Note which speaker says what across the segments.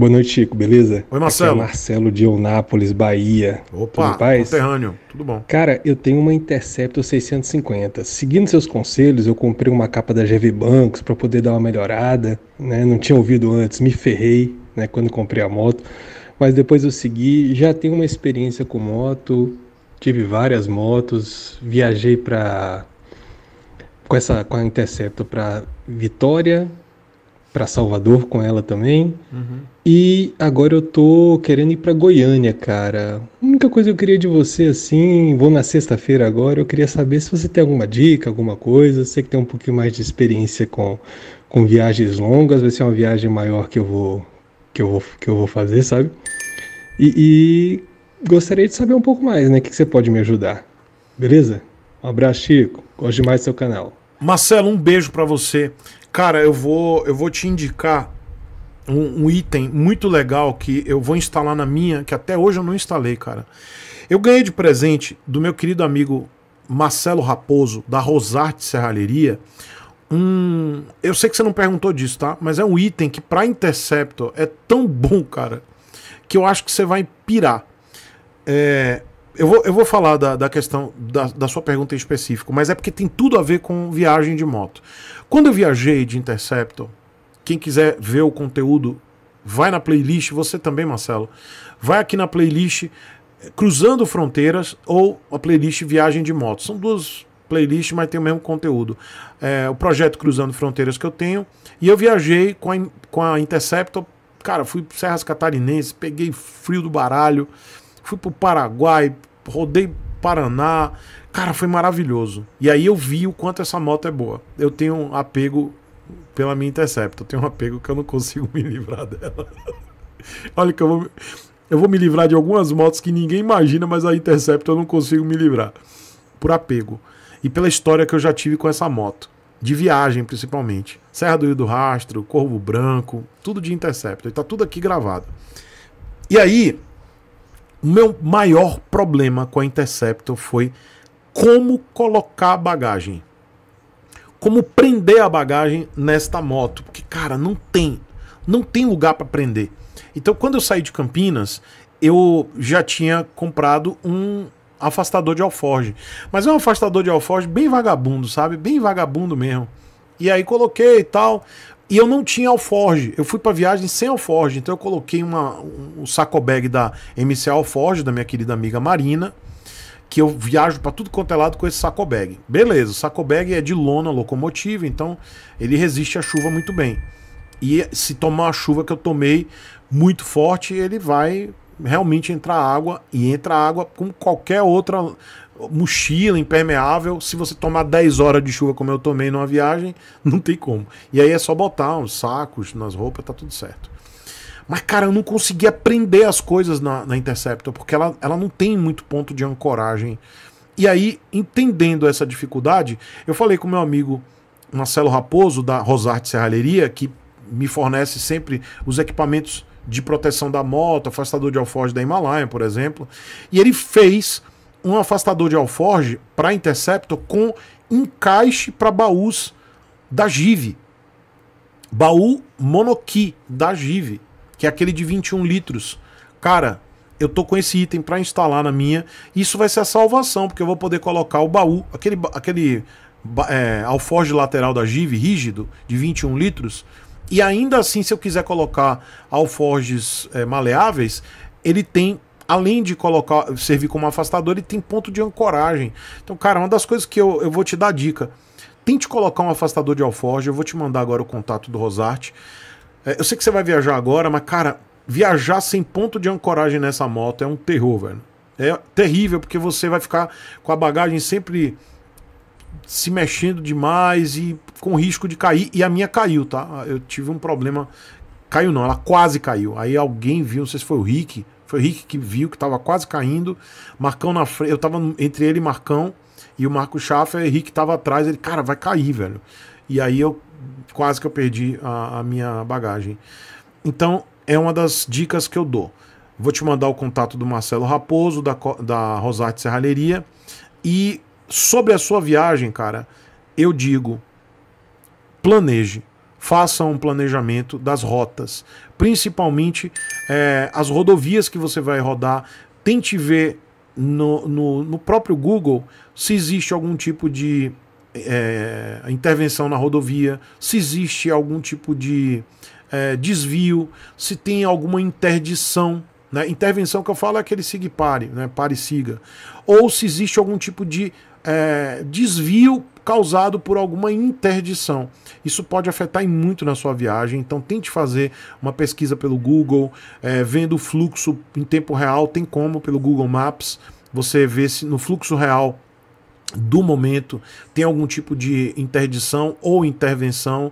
Speaker 1: Boa noite, Chico, beleza? Oi, Marcelo. Aqui é Marcelo de Onápolis, Bahia. Opa, conterrâneo, tudo bom? Cara, eu tenho uma Interceptor 650. Seguindo seus conselhos, eu comprei uma capa da GV Bancos para poder dar uma melhorada, né? Não tinha ouvido antes, me ferrei, né, quando comprei a moto. Mas depois eu segui, já tenho uma experiência com moto, tive várias motos, viajei para com essa com a Interceptor para Vitória, para Salvador com ela também. Uhum. E agora eu tô querendo ir para Goiânia, cara. A única coisa que eu queria de você, assim, vou na sexta-feira agora, eu queria saber se você tem alguma dica, alguma coisa. sei que tem um pouquinho mais de experiência com, com viagens longas, vai ser uma viagem maior que eu vou, que eu vou, que eu vou fazer, sabe? E, e gostaria de saber um pouco mais, né? O que, que você pode me ajudar? Beleza? Um abraço, Chico. Gosto demais do seu canal.
Speaker 2: Marcelo, um beijo para você. Cara, eu vou, eu vou te indicar um, um, item muito legal que eu vou instalar na minha, que até hoje eu não instalei, cara. Eu ganhei de presente do meu querido amigo Marcelo Raposo, da Rosarte Serralheria, um. Eu sei que você não perguntou disso, tá? Mas é um item que para Interceptor é tão bom, cara, que eu acho que você vai pirar. É, eu vou, eu vou falar da, da questão da, da, sua pergunta em específico, mas é porque tem tudo a ver com viagem de moto. Quando eu viajei de Interceptor, quem quiser ver o conteúdo, vai na playlist, você também, Marcelo, vai aqui na playlist eh, Cruzando Fronteiras ou a playlist Viagem de Moto. São duas playlists, mas tem o mesmo conteúdo. É, o projeto Cruzando Fronteiras que eu tenho, e eu viajei com a, com a Interceptor, cara, fui Serras Catarinenses, peguei frio do baralho Fui pro Paraguai, rodei Paraná. Cara, foi maravilhoso. E aí eu vi o quanto essa moto é boa. Eu tenho um apego pela minha Interceptor. Eu tenho um apego que eu não consigo me livrar dela. Olha que eu vou, eu vou me livrar de algumas motos que ninguém imagina, mas a Interceptor eu não consigo me livrar. Por apego. E pela história que eu já tive com essa moto. De viagem, principalmente. Serra do Rio do Rastro, Corvo Branco, tudo de Interceptor. E tá tudo aqui gravado. E aí, meu maior problema com a Interceptor foi como colocar a bagagem. Como prender a bagagem nesta moto. Porque, cara, não tem. Não tem lugar para prender. Então, quando eu saí de Campinas, eu já tinha comprado um afastador de alforge. Mas é um afastador de alforge bem vagabundo, sabe? Bem vagabundo mesmo. E aí coloquei e tal. E eu não tinha alforge. Eu fui para viagem sem alforge. Então eu coloquei uma, um saco bag da MC Alforge, da minha querida amiga Marina que eu viajo para tudo quanto é lado com esse saco bag. Beleza, o saco bag é de lona locomotiva, então ele resiste à chuva muito bem. E se tomar a chuva que eu tomei muito forte, ele vai realmente entrar água e entra água como qualquer outra mochila impermeável. Se você tomar 10 horas de chuva, como eu tomei numa viagem, não tem como. E aí é só botar uns sacos nas roupas, tá tudo certo. Mas, cara, eu não consegui aprender as coisas na, na Interceptor, porque ela, ela não tem muito ponto de ancoragem. E aí, entendendo essa dificuldade, eu falei com meu amigo Marcelo Raposo, da Rosarte Serralheria, que me fornece sempre os equipamentos de proteção da moto, afastador de alforge da Himalaia, por exemplo. E ele fez um afastador de alforge para Interceptor com encaixe para baús da Give. Baú Monoki da Give, que é aquele de 21 litros. Cara, eu tô com esse item para instalar na minha. Isso vai ser a salvação, porque eu vou poder colocar o baú, aquele, aquele é, alforge lateral da Give rígido, de 21 litros e ainda assim, se eu quiser colocar alforges é, eh, maleáveis, ele tem além de colocar, servir como afastador, ele tem ponto de ancoragem. Então, cara, uma das coisas que eu, eu vou te dar dica: tente colocar um afastador de alforge. Eu vou te mandar agora o contato do Rosarte. Eh, é, eu sei que você vai viajar agora, mas, cara, viajar sem ponto de ancoragem nessa moto é um terror, velho. É terrível, porque você vai ficar com a bagagem sempre se mexendo demais e com risco de cair. E a minha caiu, tá? Eu tive um problema. Caiu não, ela quase caiu. Aí alguém viu, não sei se foi o Rick. Foi o Rick que viu que tava quase caindo. Marcão na frente. Eu tava entre ele e Marcão. E o Marco Schaffer, o Rick tava atrás. Ele, cara, vai cair, velho. E aí eu quase que eu perdi a, a minha bagagem. Então, é uma das dicas que eu dou. Vou te mandar o contato do Marcelo Raposo, da, da Rosate Serralheria. E sobre a sua viagem, cara, eu digo: planeje. Faça um planejamento das rotas, principalmente é, as rodovias que você vai rodar. Tente ver no, no, no próprio Google se existe algum tipo de é, intervenção na rodovia, se existe algum tipo de é, desvio, se tem alguma interdição. Né? Intervenção que eu falo é aquele sigue pare, né? pare siga. Ou se existe algum tipo de é, desvio causado por alguma interdição. Isso pode afetar muito na sua viagem, então tente fazer uma pesquisa pelo Google, é, vendo o fluxo em tempo real, tem como pelo Google Maps, você vê se no fluxo real do momento tem algum tipo de interdição ou intervenção,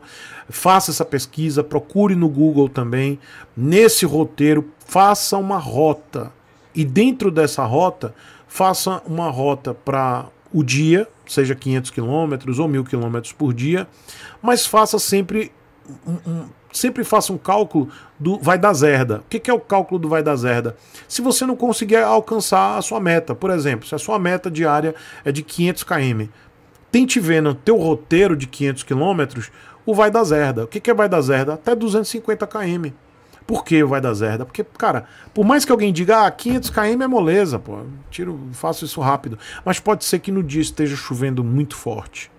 Speaker 2: faça essa pesquisa, procure no Google também. Nesse roteiro, faça uma rota. E dentro dessa rota, faça uma rota para o dia, seja 500 quilômetros ou 1.000 quilômetros por dia, mas faça sempre um, um, sempre faça um cálculo do vai dar zerda. O que, que é o cálculo do vai dar zerda? Se você não conseguir alcançar a sua meta, por exemplo, se a sua meta diária é de 500 km, tente ver no teu roteiro de 500 km o vai dar zerda. O que, que é vai dar zerda? Até 250 km. Por que vai dar zerda? Porque, cara, por mais que alguém diga, ah, 500 km é moleza, pô, tiro, faço isso rápido. Mas pode ser que no dia esteja chovendo muito forte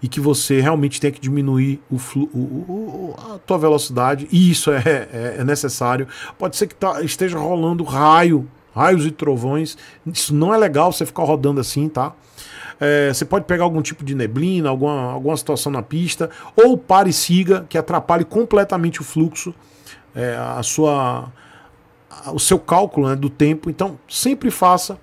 Speaker 2: e que você realmente tenha que diminuir o, o, o, a tua velocidade, e isso é, é, é necessário. Pode ser que tá, esteja rolando raio, raios e trovões. Isso não é legal você ficar rodando assim, tá? É, você pode pegar algum tipo de neblina, alguma, alguma situação na pista, ou pare e siga, que atrapalhe completamente o fluxo é, a sua, o seu cálculo né, do tempo. Então, sempre faça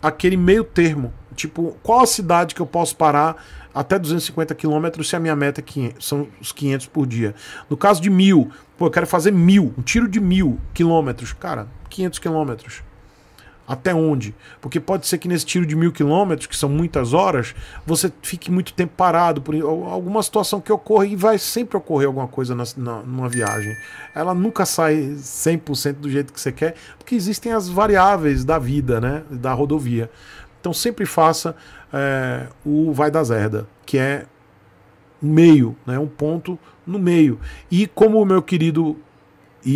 Speaker 2: aquele meio termo. Tipo, qual a cidade que eu posso parar até 250 quilômetros se a minha meta é 500, são os 500 por dia? No caso de mil, pô, eu quero fazer mil, um tiro de mil quilômetros. Cara, 500 quilômetros. Até onde? Porque pode ser que nesse tiro de mil quilômetros, que são muitas horas, você fique muito tempo parado por alguma situação que ocorre e vai sempre ocorrer alguma coisa na, na numa viagem. Ela nunca sai 100% do jeito que você quer, porque existem as variáveis da vida, né? Da rodovia. Então sempre faça é, o vai da zerda, que é um meio, né? um ponto no meio. E como o meu querido e,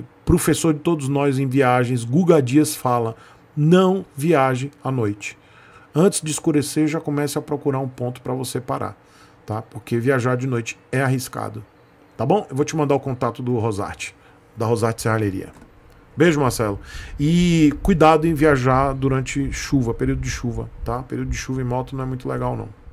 Speaker 2: e professor de todos nós em viagens, Guga Dias fala, não viaje à noite. Antes de escurecer, já comece a procurar um ponto para você parar, tá? Porque viajar de noite é arriscado. Tá bom? Eu vou te mandar o contato do Rosarte, da Rosarte Serralheria. Beijo, Marcelo. E cuidado em viajar durante chuva, período de chuva, tá? Período de chuva em moto não é muito legal, não.